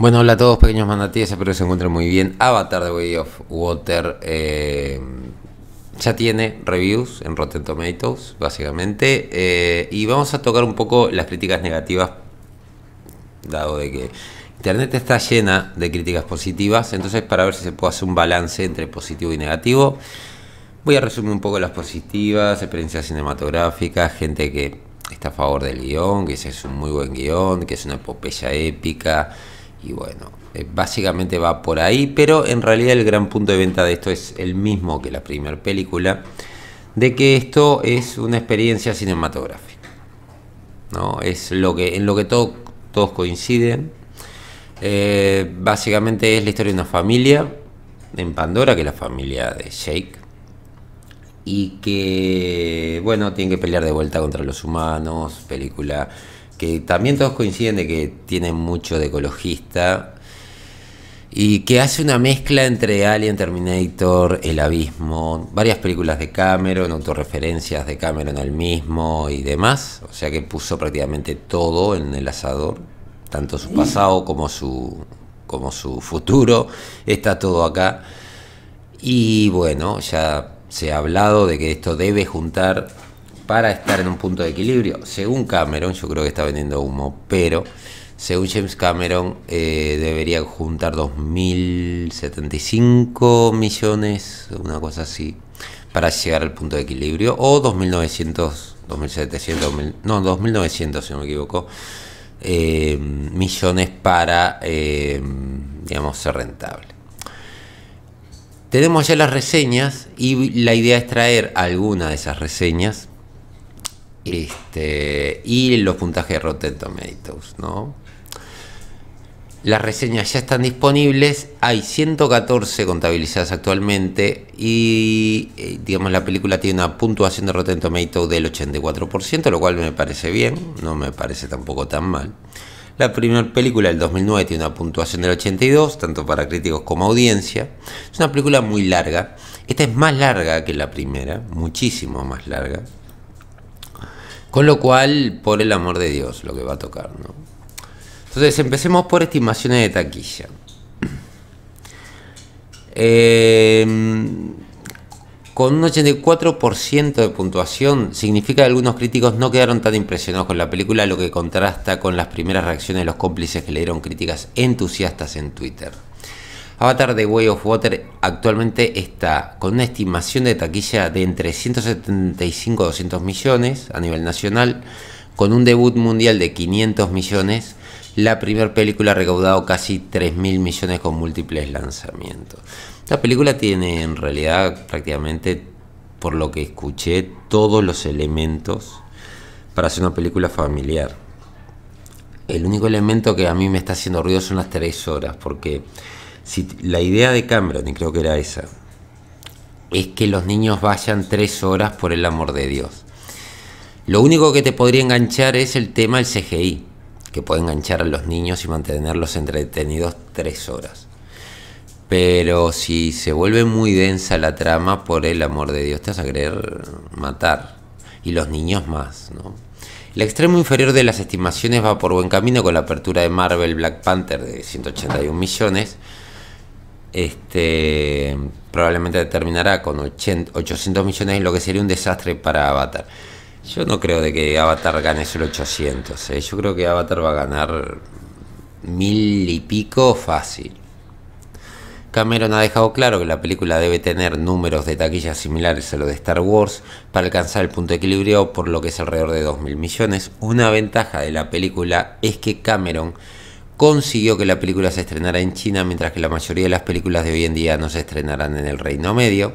Bueno, hola a todos, pequeños manatíes, espero que se encuentren muy bien. Avatar de Way of Water eh, ya tiene reviews en Rotten Tomatoes, básicamente. Eh, y vamos a tocar un poco las críticas negativas, dado de que Internet está llena de críticas positivas, entonces para ver si se puede hacer un balance entre positivo y negativo, voy a resumir un poco las positivas, experiencias cinematográficas, gente que está a favor del guión, que es un muy buen guión, que es una epopeya épica y bueno, eh, básicamente va por ahí, pero en realidad el gran punto de venta de esto es el mismo que la primera película, de que esto es una experiencia cinematográfica. ¿no? Es lo que, en lo que todos coinciden. Eh, básicamente es la historia de una familia en Pandora, que es la familia de Jake, y que, bueno, tiene que pelear de vuelta contra los humanos, película que también todos coinciden de que tiene mucho de ecologista y que hace una mezcla entre Alien, Terminator, El Abismo, varias películas de Cameron, autorreferencias de Cameron al mismo y demás. O sea que puso prácticamente todo en el asador, tanto su pasado como su, como su futuro, está todo acá. Y bueno, ya se ha hablado de que esto debe juntar para estar en un punto de equilibrio. Según Cameron, yo creo que está vendiendo humo, pero según James Cameron eh, debería juntar 2.075 millones, una cosa así, para llegar al punto de equilibrio, o 2.900, 2.700, no, 2.900 si no me equivoco, eh, millones para, eh, digamos, ser rentable. Tenemos ya las reseñas y la idea es traer alguna de esas reseñas este, y los puntajes de Rotten Tomatoes, ¿no? Las reseñas ya están disponibles, hay 114 contabilizadas actualmente y eh, digamos la película tiene una puntuación de Rotten Tomatoes del 84%, lo cual me parece bien, no me parece tampoco tan mal. La primera película del 2009 tiene una puntuación del 82, tanto para críticos como audiencia. Es una película muy larga. Esta es más larga que la primera, muchísimo más larga. Con lo cual, por el amor de Dios, lo que va a tocar, ¿no? Entonces, empecemos por estimaciones de taquilla. Em, con un 84% de puntuación, significa que algunos críticos no quedaron tan impresionados con la película, lo que contrasta con las primeras reacciones de los cómplices que le dieron críticas entusiastas en Twitter. Avatar de Way of Water actualmente está con una estimación de taquilla de entre 175 y 200 millones a nivel nacional, con un debut mundial de 500 millones, la primera película ha recaudado casi 3.000 millones con múltiples lanzamientos. La película tiene en realidad prácticamente, por lo que escuché, todos los elementos para hacer una película familiar. El único elemento que a mí me está haciendo ruido son las tres horas, porque la idea de Cameron, y creo que era esa, es que los niños vayan tres horas por el amor de Dios. Lo único que te podría enganchar es el tema del CGI, que puede enganchar a los niños y mantenerlos entretenidos tres horas. Pero si se vuelve muy densa la trama, por el amor de Dios, te vas a querer matar. Y los niños más, ¿no? El extremo inferior de las estimaciones va por buen camino con la apertura de Marvel Black Panther de 181 millones este, probablemente terminará con 800 millones lo que sería un desastre para Avatar. Yo no creo de que Avatar gane solo 800. ¿eh? Yo creo que Avatar va a ganar mil y pico fácil. Cameron ha dejado claro que la película debe tener números de taquillas similares a los de Star Wars para alcanzar el punto de equilibrio por lo que es alrededor de 2.000 millones. Una ventaja de la película es que Cameron consiguió que la película se estrenara en China, mientras que la mayoría de las películas de hoy en día no se estrenarán en el Reino Medio.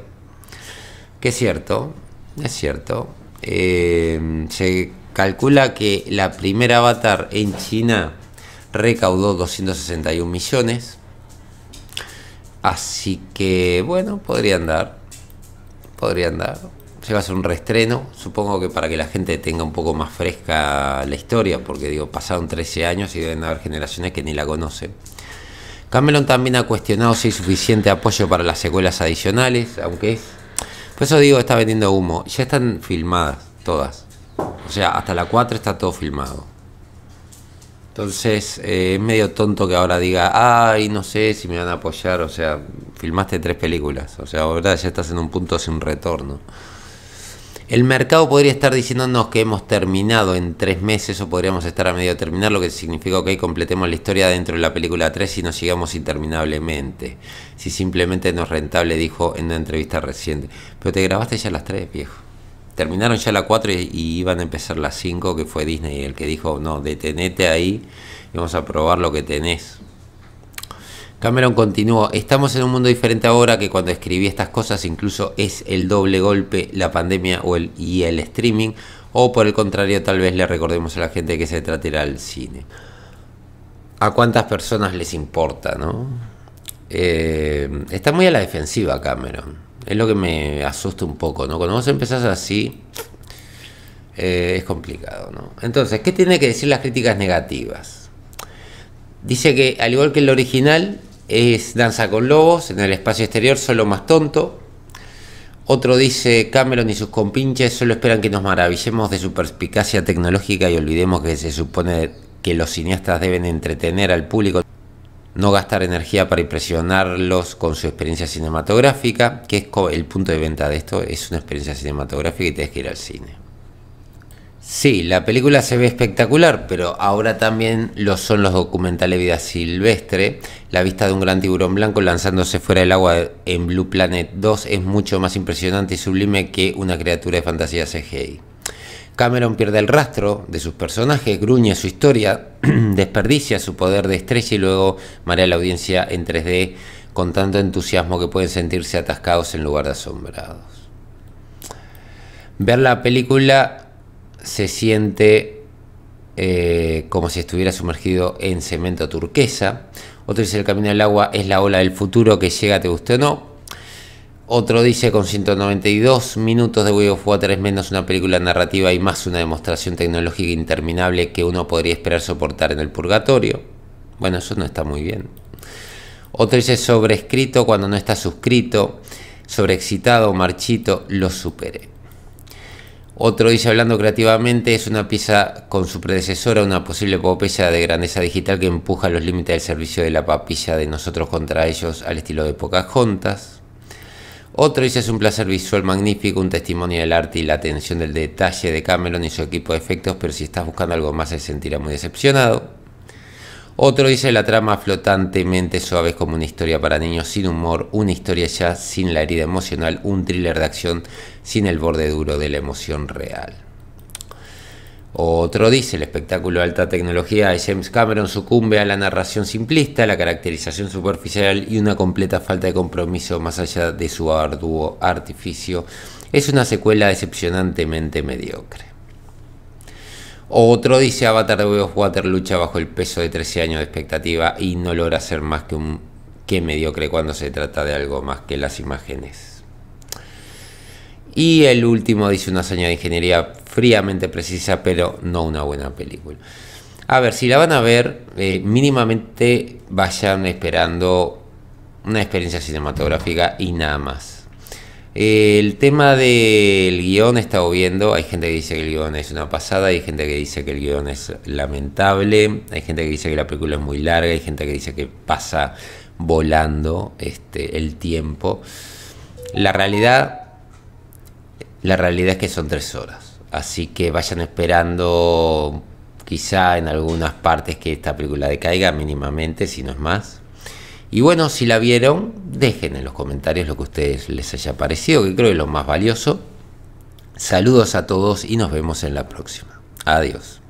Que es cierto, es cierto. Eh, se calcula que la primera Avatar en China recaudó 261 millones. Así que, bueno, podrían dar. Podrían dar se va a hacer un restreno, supongo que para que la gente tenga un poco más fresca la historia, porque digo, pasaron 13 años y deben haber generaciones que ni la conocen. Cameron también ha cuestionado si hay suficiente apoyo para las secuelas adicionales, aunque es... Por eso digo, está vendiendo humo. Ya están filmadas todas. O sea, hasta la 4 está todo filmado. Entonces, eh, es medio tonto que ahora diga, ay, no sé si me van a apoyar. O sea, filmaste tres películas. O sea, ahora ya estás en un punto sin retorno. El mercado podría estar diciéndonos que hemos terminado en tres meses o podríamos estar a medio de terminar, lo que significa que completemos la historia dentro de la película 3 y nos sigamos interminablemente. Si simplemente no es rentable, dijo en una entrevista reciente. Pero te grabaste ya las 3, viejo. Terminaron ya las 4 y, iban a empezar las 5, que fue Disney el que dijo, no, detenete ahí y vamos a probar lo que tenés. Cameron continuó, estamos en un mundo diferente ahora que cuando escribí estas cosas incluso es el doble golpe, la pandemia o el, y el streaming, o por el contrario tal vez le recordemos a la gente que se tratará el cine. ¿A cuántas personas les importa, no? Eh, está muy a la defensiva Cameron, es lo que me asusta un poco, ¿no? Cuando vos empezás así, eh, es complicado, ¿no? Entonces, ¿qué tiene que decir las críticas negativas? Dice que al igual que el original, es Danza con Lobos, en el espacio exterior solo más tonto. Otro dice Cameron y sus compinches solo esperan que nos maravillemos de su perspicacia tecnológica y olvidemos que se supone que los cineastas deben entretener al público, no gastar energía para impresionarlos con su experiencia cinematográfica, que es el punto de venta de esto, es una experiencia cinematográfica y tienes que ir al cine. Sí, la película se ve espectacular, pero ahora también lo son los documentales Vida Silvestre. La vista de un gran tiburón blanco lanzándose fuera del agua en Blue Planet 2 es mucho más impresionante y sublime que una criatura de fantasía CGI. Cameron pierde el rastro de sus personajes, gruñe su historia, desperdicia su poder de estrella y luego marea la audiencia en 3D con tanto entusiasmo que pueden sentirse atascados en lugar de asombrados. Ver la película se siente eh, como si estuviera sumergido en cemento turquesa. Otro dice el camino del agua es la ola del futuro que llega, te guste o no. Otro dice con 192 minutos de Way of Water es menos una película narrativa y más una demostración tecnológica interminable que uno podría esperar soportar en el purgatorio. Bueno, eso no está muy bien. Otro dice sobrescrito cuando no está suscrito, sobreexcitado, marchito, lo supere otro dice hablando creativamente, es una pieza con su predecesora, una posible popesa de grandeza digital que empuja los límites del servicio de la papilla de nosotros contra ellos al estilo de pocas juntas. Otro dice es un placer visual magnífico, un testimonio del arte y la atención del detalle de Cameron y su equipo de efectos, pero si estás buscando algo más se sentirá muy decepcionado. Otro dice la trama flotantemente suave como una historia para niños sin humor, una historia ya sin la herida emocional, un thriller de acción sin el borde duro de la emoción real. Otro dice, el espectáculo de alta tecnología de James Cameron sucumbe a la narración simplista, la caracterización superficial y una completa falta de compromiso más allá de su arduo artificio. Es una secuela decepcionantemente mediocre. Otro dice Avatar de Water lucha bajo el peso de 13 años de expectativa y no logra ser más que un que mediocre cuando se trata de algo más que las imágenes. Y el último dice una hazaña de ingeniería fríamente precisa, pero no una buena película. A ver, si la van a ver, eh, mínimamente vayan esperando una experiencia cinematográfica y nada más. Eh, el tema del guión he estado viendo. Hay gente que dice que el guión es una pasada, hay gente que dice que el guión es lamentable, hay gente que dice que la película es muy larga, hay gente que dice que pasa volando este, el tiempo. La realidad, la realidad es que son tres horas. Así que vayan esperando quizá en algunas partes que esta película decaiga mínimamente, si no es más. Y bueno, si la vieron, dejen en los comentarios lo que a ustedes les haya parecido, que creo que es lo más valioso. Saludos a todos y nos vemos en la próxima. Adiós.